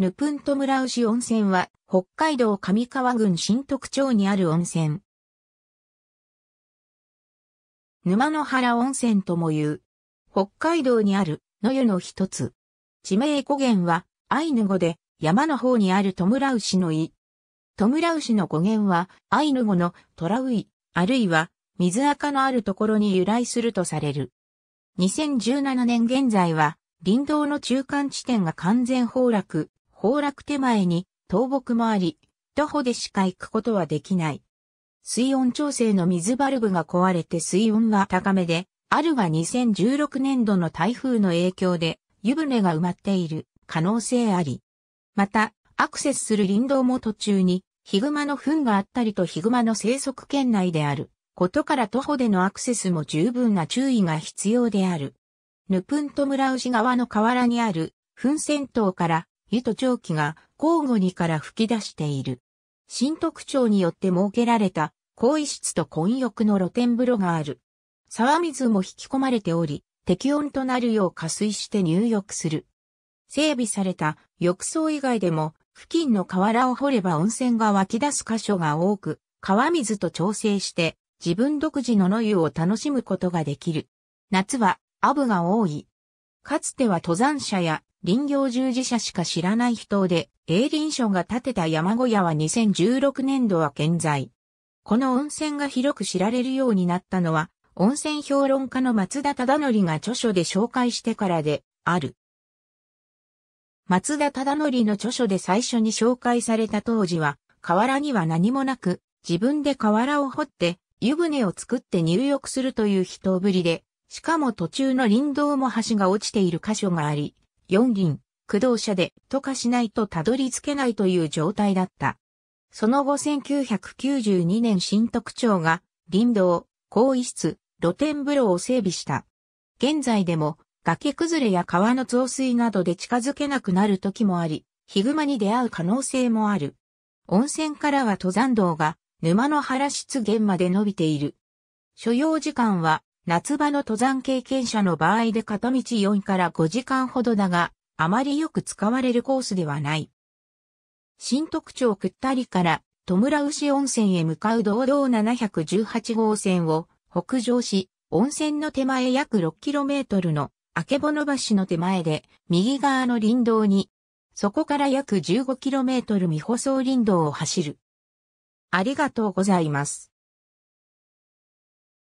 ヌプントムラウシ温泉は、北海道上川郡新徳町にある温泉。沼の原温泉とも言う。北海道にある、野湯の一つ。地名語源は、アイヌ語で、山の方にあるトムラウシの井。トムラウシの語源は、アイヌ語のトラウイ、あるいは、水垢のあるところに由来するとされる。2017年現在は、林道の中間地点が完全崩落、崩落手前に倒木もあり、徒歩でしか行くことはできない。水温調整の水バルブが壊れて水温は高めで、あるが2016年度の台風の影響で湯船が埋まっている可能性あり。また、アクセスする林道も途中にヒグマの糞があったりとヒグマの生息圏内であることから徒歩でのアクセスも十分な注意が必要である。ヌプント村牛側の河原にある噴泉島から湯と蒸気が交互にから吹き出している。新特徴によって設けられた、更衣室と混浴の露天風呂がある。沢水も引き込まれており、適温となるよう加水して入浴する。整備された浴槽以外でも、付近の河原を掘れば温泉が湧き出す箇所が多く、川水と調整して自分独自の野湯を楽しむことができる。夏はアブが多い。かつては登山者や林業従事者しか知らない人で、営林署が建てた山小屋は2016年度は健在。この温泉が広く知られるようになったのは、温泉評論家の松田忠則が著書で紹介してからで、ある。松田忠則の著書で最初に紹介された当時は、河原には何もなく、自分で河原を掘って、湯船を作って入浴するという人ぶりで、しかも途中の林道も橋が落ちている箇所があり、四輪、駆動車でとかしないとたどり着けないという状態だった。その後1992年新特徴が林道、更衣室、露天風呂を整備した。現在でも崖崩れや川の増水などで近づけなくなる時もあり、ヒグマに出会う可能性もある。温泉からは登山道が沼の原湿原まで伸びている。所要時間は夏場の登山経験者の場合で片道4から5時間ほどだが、あまりよく使われるコースではない。新特徴くったりから、戸村牛温泉へ向かう道道718号線を北上し、温泉の手前約 6km の曙橋の手前で右側の林道に、そこから約 15km 未舗装林道を走る。ありがとうございます。